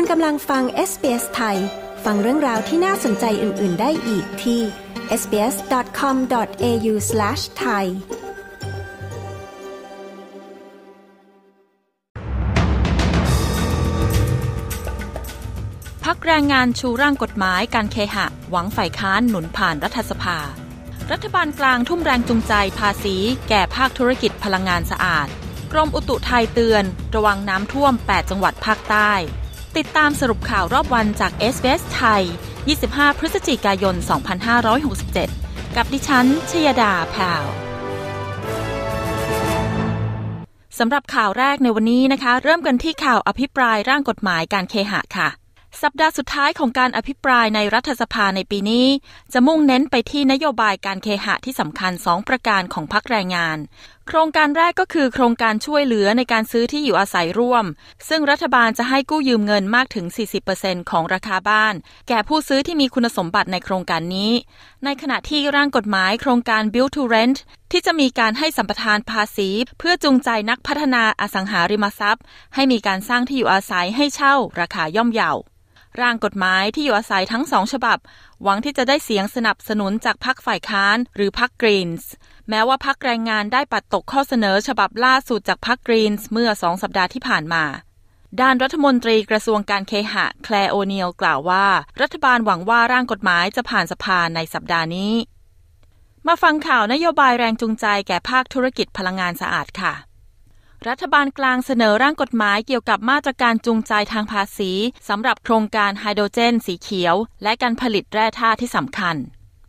คุณกำลังฟัง SBS ไทย ฟังเรื่องราวที่น่าสนใจอื่น ๆ ได้อีกที่ sbs.com.au/thai พักแรงงานชูร่างกฎหมายการเคหะหวังฝ่ายค้านหนุนผ่านรัฐสภา รัฐบาลกลางทุ่มแรงจูงใจภาษีแก่ภาคธุรกิจพลังงานสะอาด กรมอุตุไทยเตือน ระวังน้ำท่วม 8 จังหวัดภาคใต้ติดตามสรุปข่าวรอบวันจากเอสเวสไทย 25 พฤศจิกายน 2567 กับดิฉันชยดาพาว สำหรับข่าวแรกในวันนี้นะคะเริ่มกันที่ข่าวอภิปรายร่างกฎหมายการเคหะค่ะ สัปดาห์สุดท้ายของการอภิปรายในรัฐสภาในปีนี้ จะมุ่งเน้นไปที่นโยบายการเคหะที่สำคัญ 2 ประการของพักแรงงานโครงการแรกก็คือโครงการช่วยเหลือในการซื้อที่อยู่อาศัยร่วม ซึ่งรัฐบาลจะให้กู้ยืมเงินมากถึง 40%ของราคาบ้าน แก่ผู้ซื้อที่มีคุณสมบัติในโครงการนี้ ในขณะที่ร่างกฎหมายโครงการ Build to Rent ที่จะมีการให้สัมปทานภาษี เพื่อจูงใจนักพัฒนาอสังหาริมทรัพย์ ให้มีการสร้างที่อยู่อาศัยให้เช่า ราคาย่อมเยาร่างกฎหมายที่อยู่อาศัยทั้งสองฉบับ หวังที่จะได้เสียงสนับสนุนจากพรรคฝ่ายค้าน หรือพรรคกรีนส์แม้ว่าพรรคแรงงานได้ปัดตกข้อเสนอฉบับล่าสุดจากพรรคกรีนส์เมื่อสองสัปดาห์ที่ผ่านมาด้านรัฐมนตรีกระทรวงการเคหะแคลโอเนียลกล่าวว่า รัฐบาลหวังว่าร่างกฎหมายจะผ่านสภาในสัปดาห์นี้ มาฟังข่าวนโยบายแรงจูงใจแก่ภาคธุรกิจพลังงานสะอาดค่ะรัฐบาลกลางเสนอร่างกฎหมายเกี่ยวกับมาตรการจูงใจทางภาษีสำหรับโครงการไฮโดรเจนสีเขียวและการผลิตแร่ธาตุที่สำคัญ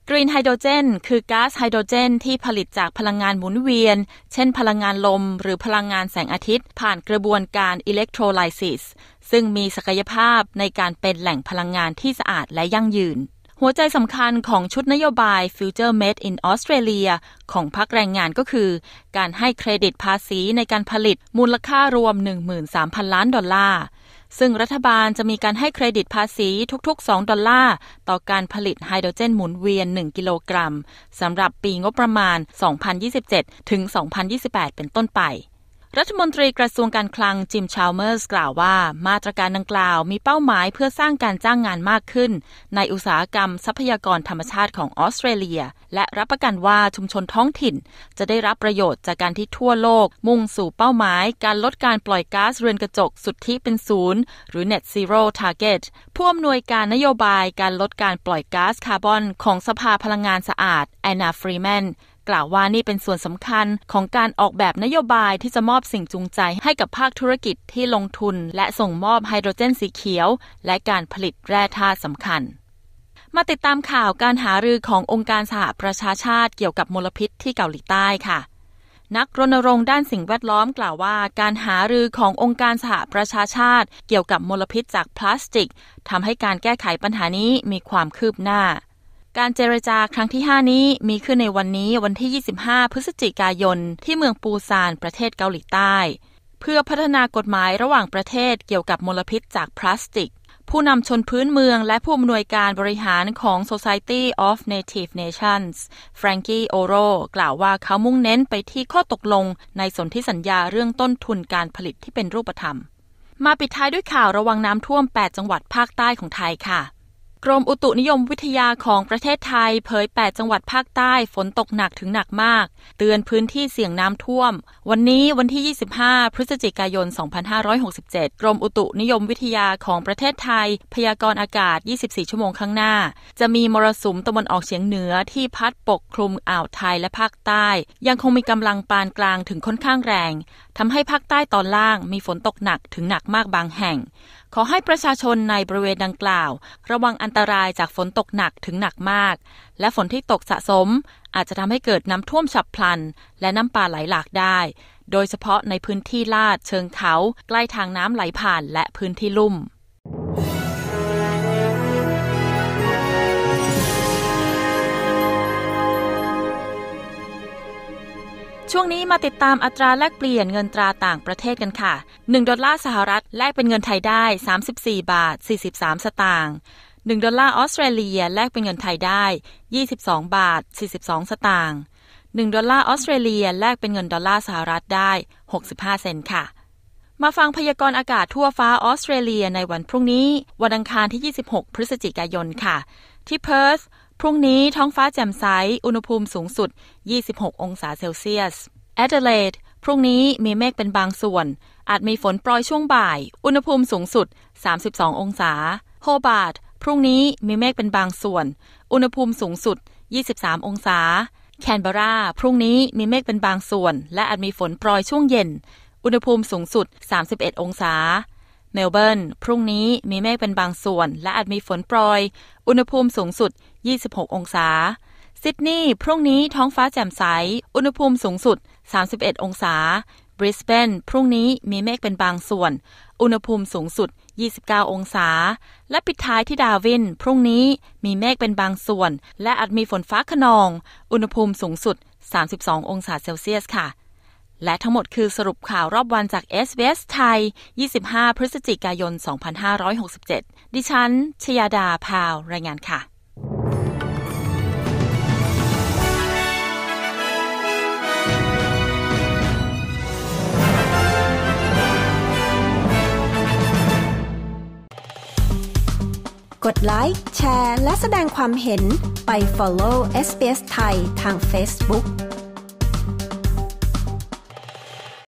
กรีนไฮโดรเจนคือก๊าซไฮโดรเจนที่ผลิตจากพลังงานหมุนเวียน เช่นพลังงานลมหรือพลังงานแสงอาทิตย์ผ่านกระบวนการอิเล็กโทรไลซิสซึ่งมีศักยภาพในการเป็นแหล่งพลังงานที่สะอาดและยั่งยืนหัวใจสำคัญของชุดนโยบาย Future Made in Australia ของพักแรงงานก็คือการให้เครดิตภาษีในการผลิตมูลค่ารวม 13,000 ล้านดอลลาร์ซึ่งรัฐบาลจะมีการให้เครดิตภาษีทุกๆ 2 ดอลลาร์ต่อการผลิตไฮโดรเจนหมุนเวียน 1 กิโลกรัมสำหรับปีงบประมาณ 2027 ถึง 2028 เป็นต้นไปรัฐมนตรีกระทรวงการคลังจิมชาวเมอร์ส กล่าวว่า มาตรการดังกล่าวมีเป้าหมายเพื่อสร้างการจ้างงานมากขึ้น ในอุตสาหกรรมทรัพยากรธรรมชาติของออสเตรเลีย และรับประกันว่าชุมชนท้องถิ่น จะได้รับประโยชน์จากการที่ทั่วโลกมุ่งสู่เป้าหมายการลดการปล่อยก๊าซเรือนกระจกสุทธิเป็นศูนย์ หรือ net zero target ผู้อำนวยการนโยบายการลดการปล่อยก๊าซคาร์บอนของสภาพลังงานสะอาดแอนนาฟรีแมนกล่าวว่านี่เป็นส่วนสำคัญของการออกแบบนโยบายที่จะมอบสิ่งจูงใจ ให้กับภาคธุรกิจที่ลงทุน และส่งมอบไฮโดรเจนสีเขียว และการผลิตแร่ธาตุสำคัญ มาติดตามข่าวการหารือขององค์การสหประชาชาติเกี่ยวกับมลพิษที่เกาหลีใต้ค่ะ นักรณรงค์ด้านสิ่งแวดล้อมกล่าวว่า การหารือขององค์การสหประชาชาติเกี่ยวกับมลพิษจากพลาสติกทำให้การแก้ไขปัญหานี้มีความคืบหน้าการเจรจาครั้งที่ 5 นี้มีขึ้นในวันนี้วันที่ 25 พฤศจิกายน ที่เมืองปูซานประเทศเกาหลีใต้ เพื่อพัฒนากฎหมายระหว่างประเทศเกี่ยวกับมลพิษจากพลาสติก ผู้นำชนพื้นเมืองและผู้อำนวยการบริหารของ Society of Native Nations แฟรงกี้โอโรกล่าวว่าเขามุ่งเน้นไปที่ข้อตกลงในสนธิสัญญาเรื่องต้นทุนการผลิตที่เป็นรูปธรรมมาปิดท้ายด้วยข่าวระวังน้ำท่วม 8 จังหวัดภาคใต้ของไทยค่ะกรมอุตุนิยมวิทยาของประเทศไทยเผย 8 จังหวัดภาคใต้ฝนตกหนักถึงหนักมาก เตือนพื้นที่เสี่ยงน้ำท่วม วันนี้วันที่ 25 พฤศจิกายน 2567 กรมอุตุนิยมวิทยาของประเทศไทย พยากรณ์อากาศ 24 ชั่วโมงข้างหน้า จะมีมรสุมตะวันออกเฉียงเหนือที่พัดปกคลุมอ่าวไทยและภาคใต้ ยังคงมีกำลังปานกลางถึงค่อนข้างแรงทำให้ภาคใต้ตอนล่างมีฝนตกหนักถึงหนักมากบางแห่ง ขอให้ประชาชนในบริเวณดังกล่าว ระวังอันตรายจากฝนตกหนักถึงหนักมาก และฝนที่ตกสะสม อาจจะทำให้เกิดน้ำท่วมฉับพลันและน้ำป่าไหลหลากได้ โดยเฉพาะในพื้นที่ลาดเชิงเขาใกล้ทางน้ำไหลผ่านและพื้นที่ลุ่มช่วงนี้มาติดตามอัตราแลกเปลี่ยนเงินตราต่างประเทศกันค่ะ 1 ดอลลาร์สหรัฐแลกเป็นเงินไทยได้ 34 บาท 43สตางค์1ดอลลาร์ออสเตรเลียแลกเป็นเงินไทยได้ 22 บาท 42 สตางค์1ดอลลาร์ออสเตรเลียแลกเป็นเงินดอลลาร์สหรัฐได้ 65 เซนต์ค่ะ มาฟังพยากรณ์อากาศทั่วฟ้าออสเตรเลียในวันพรุ่งนี้วันอังคารที่ 26 พฤศจิกายนค่ะ ที่เพิร์ธพรุ่งนี้ท้องฟ้าแจ่มใส อุณหภูมิสูงสุด 26 องศาเซลเซียส แอดเดเลดพรุ่งนี้มีเมฆเป็นบางส่วน อาจมีฝนโปรยช่วงบ่าย อุณหภูมิสูงสุด 32 องศา โฮบาร์ดพรุ่งนี้มีเมฆเป็นบางส่วน อุณหภูมิสูงสุด 23 องศา แคนเบรา พรุ่งนี้มีเมฆเป็นบางส่วน และอาจมีฝนโปรยช่วงเย็น อุณหภูมิสูงสุด 31 องศาเมลเบิร์นพรุ่งนี้มีเมฆเป็นบางส่วน และอาจมีฝนโปรยอุณหภูมิสูงสุด 26 องศาซิดนีย์พรุ่งนี้ท้องฟ้าแจ่มใส อุณหภูมิสูงสุด 31 องศา บริสเบนพรุ่งนี้มีเมฆเป็นบางส่วน อุณหภูมิสูงสุด 29 องศา และปิดท้ายที่ดาวิน พรุ่งนี้มีเมฆเป็นบางส่วน และอาจมีฝนฟ้าขนอง อุณหภูมิสูงสุด 32 องศาเซลเซียสค่ะและทั้งหมดคือสรุปข่าวรอบวันจาก s อ s ไทย 25 พฤศจิกายน 2567 ดิฉัน ชยาดาพาว รายงานค่ะ กดไลค์ แชร์ และแสดงความเห็นไป follow s อ s ไทย ทาง Facebook